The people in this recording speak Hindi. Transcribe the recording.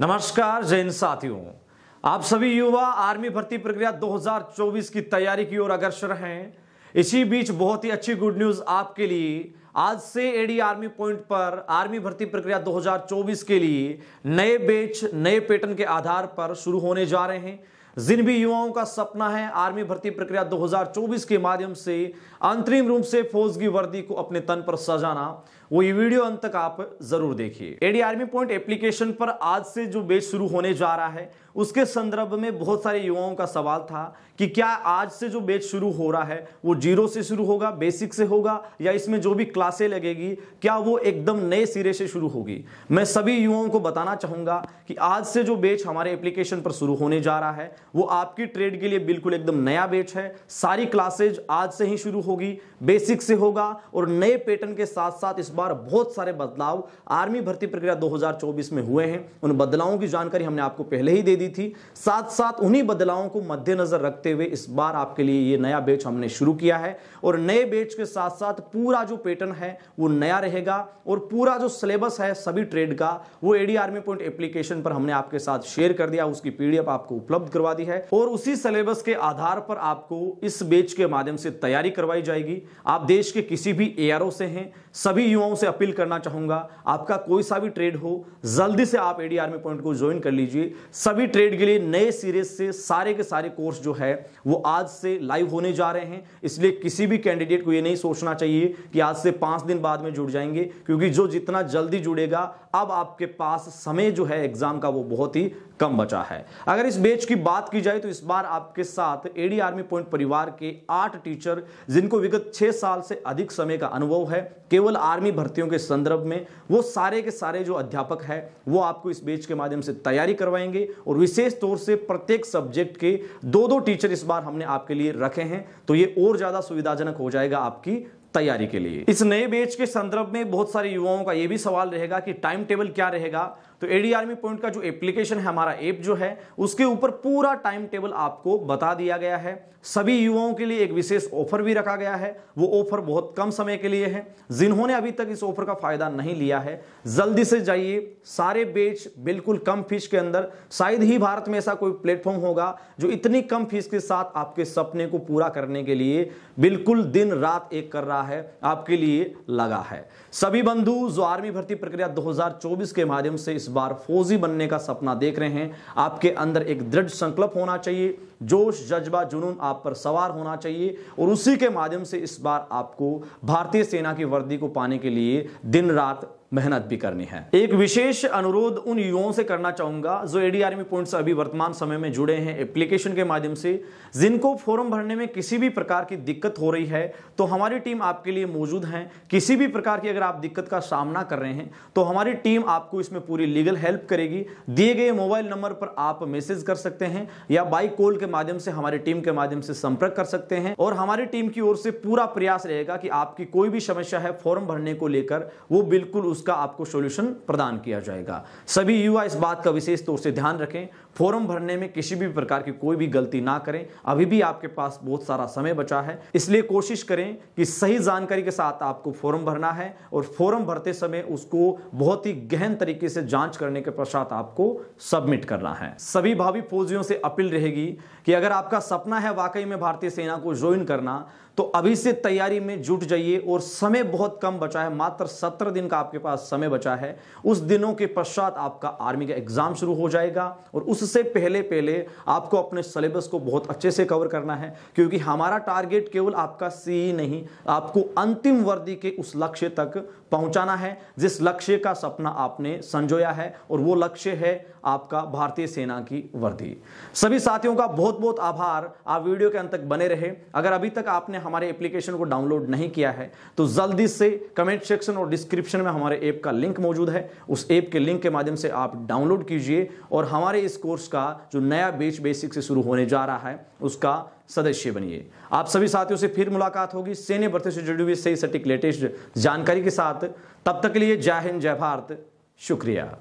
नमस्कार जैन साथियों आप सभी युवा आर्मी भर्ती प्रक्रिया 2024 की तैयारी की ओर अग्रसर हैं इसी बीच बहुत ही अच्छी गुड न्यूज आपके लिए आज से एडी आर्मी पॉइंट पर आर्मी भर्ती प्रक्रिया 2024 के लिए नए बेच नए पेटर्न के आधार पर शुरू होने जा रहे हैं जिन भी युवाओं का सपना है आर्मी भर्ती प्रक्रिया 2024 के माध्यम से अंतरिम रूप से फौज की वर्दी को अपने तन पर सजाना वो ये वीडियो अंत तक आप जरूर देखिए एडी आर्मी पॉइंट एप्लीकेशन पर आज से जो बेच शुरू होने जा रहा है उसके संदर्भ में बहुत सारे युवाओं का सवाल था कि क्या आज से जो बैच शुरू हो रहा है वो जीरो से शुरू होगा बेसिक से होगा या इसमें जो भी क्लासे लगेगी क्या वो एकदम नए सिरे से शुरू होगी मैं सभी युवाओं को बताना चाहूंगा कि आज से जो बेच हमारे एप्लीकेशन पर शुरू होने जा रहा है वो आपकी ट्रेड के लिए बिल्कुल एकदम नया बेच है सारी क्लासेज आज से ही शुरू होगी बेसिक से होगा और नए पैटर्न के साथ साथ इस बार बार बहुत सारे बदलाव आर्मी भर्ती प्रक्रिया 2024 में हुए हैं उन बदलावों की जानकारी हमने आपको पहले ही दे दी थी साथ साथ उन्हीं बदलावों को मद्देनजर रखते हुए इस बार आपके लिए ये नया बैच हमने शुरू किया है और नए बैच के साथ साथ पूरा जो पैटर्न है वो नया रहेगा और पूरा जो सिलेबस है सभी ट्रेड का वो एडी आर्मी पॉइंट एप्लीकेशन पर हमने आपके साथ शेयर कर दिया उसकी पीडीएफ आपको उपलब्ध करवा दी है और उसी सिलेबस के आधार पर आपको इस बेच के माध्यम से तैयारी करवाई जाएगी आप देश के किसी भी एआरओ से हैं सभी युवाओं युवाओं से अपील करना चाहूंगा आपका कोई सा भी ट्रेड हो जल्दी से आप एडीआर में पॉइंट को ज्वाइन कर लीजिए सभी ट्रेड के लिए नए सीरीज से सारे के सारे कोर्स जो है वो आज से लाइव होने जा रहे हैं इसलिए किसी भी कैंडिडेट को ये नहीं सोचना चाहिए कि आज से पांच दिन बाद में जुड़ जाएंगे क्योंकि जो जितना जल्दी जुड़ेगा अब आपके पास समय जो है एग्जाम का वो बहुत ही कम बचा है अगर इस बैच की बात की जाए तो इस बार आपके साथ एडी आर्मी पॉइंट परिवार के आठ टीचर जिनको विगत छह साल से अधिक समय का अनुभव है केवल आर्मी भर्तियों के संदर्भ में वो सारे के सारे जो अध्यापक है वो आपको इस बैच के माध्यम से तैयारी करवाएंगे और विशेष तौर से प्रत्येक सब्जेक्ट के दो दो टीचर इस बार हमने आपके लिए रखे हैं तो ये और ज्यादा सुविधाजनक हो जाएगा आपकी तैयारी के लिए इस नए बैच के संदर्भ में बहुत सारे युवाओं का यह भी सवाल रहेगा कि टाइम टेबल क्या रहेगा तो एडी आर्मी पॉइंट का जो एप्लीकेशन है हमारा ऐप जो है उसके ऊपर पूरा टाइम टेबल आपको बता दिया गया है सभी युवाओं के लिए एक विशेष ऑफर भी रखा गया है वो ऑफर बहुत कम समय के लिए है जिन्होंने अभी तक इस ऑफर का फायदा नहीं लिया है जल्दी से जाइए सारे बेच बिल्कुल कम फीस के अंदर शायद ही भारत में ऐसा कोई प्लेटफॉर्म होगा जो इतनी कम फीस के साथ आपके सपने को पूरा करने के लिए बिल्कुल दिन रात एक कर रहा लगा है आपके लिए लगा है सभी बंधु जो आर्मी भर्ती प्रक्रिया 2024 के माध्यम से इस बार फौजी बनने का सपना देख रहे हैं आपके अंदर एक दृढ़ संकल्प होना चाहिए जोश जज्बा जुनून आप पर सवार होना चाहिए और उसी के माध्यम से इस बार आपको भारतीय सेना की वर्दी को पाने के लिए दिन रात मेहनत भी करनी है एक विशेष अनुरोध उन युवाओं से करना चाहूंगा जो एडीआरएमई e पॉइंट अभी वर्तमान समय में जुड़े हैं एप्लीकेशन के माध्यम से जिनको फॉर्म भरने में किसी भी प्रकार की दिक्कत हो रही है तो हमारी टीम आपके लिए मौजूद है किसी भी प्रकार की अगर आप दिक्कत का सामना कर रहे हैं तो हमारी टीम आपको इसमें पूरी लीगल हेल्प करेगी दिए गए मोबाइल नंबर पर आप मैसेज कर सकते हैं या बाई कॉल के माध्यम से हमारी टीम के माध्यम से संपर्क कर सकते हैं और हमारी टीम की ओर से पूरा प्रयास रहेगा कि आपकी कोई भी समस्या है फॉर्म भरने को लेकर वो बिल्कुल उस उसका आपको सोल्यूशन प्रदान किया जाएगा सभी युवा इस बात का विशेष तौर से ध्यान रखें फॉर्म भरने में किसी भी प्रकार की कोई भी गलती ना करें अभी भी आपके पास बहुत सारा समय बचा है इसलिए कोशिश करें कि सही जानकारी के साथ आपको फॉर्म भरना है और फॉर्म भरते समय उसको बहुत ही गहन तरीके से जांच करने के पश्चात आपको सबमिट करना है सभी भावी फौजियों से अपील रहेगी कि अगर आपका सपना है वाकई में भारतीय सेना को ज्वाइन करना तो अभी से तैयारी में जुट जाइए और समय बहुत कम बचा है मात्र सत्रह दिन का आपके पास पास समय बचा है उस दिनों के पश्चात आपका आर्मी का एग्ज़ाम शुरू हो जाएगा और उससे पहले पहले आपको अपने सिलेबस को बहुत अच्छे से कवर करना है क्योंकि हमारा टारगेट केवल आपका सी नहीं आपको अंतिम वर्दी के उस लक्ष्य तक पहुंचाना है जिस लक्ष्य का सपना आपने संजोया है और वो लक्ष्य है आपका भारतीय सेना की वर्दी सभी साथियों का बहुत बहुत आभार आप वीडियो के अंत तक बने रहे अगर अभी तक आपने हमारे एप्लीकेशन को डाउनलोड नहीं किया है तो जल्दी से कमेंट सेक्शन और डिस्क्रिप्शन में हमारे ऐप का लिंक मौजूद है उस ऐप के लिंक के माध्यम से आप डाउनलोड कीजिए और हमारे इस कोर्स का जो नया बेच बेसिक से शुरू होने जा रहा है उसका सदस्य बनिए आप सभी साथियों से फिर मुलाकात होगी सैन्य भर्ती से जुड़ी हुई सही सटीक लेटेस्ट जानकारी के साथ तब तक के लिए जय हिंद जय भारत शुक्रिया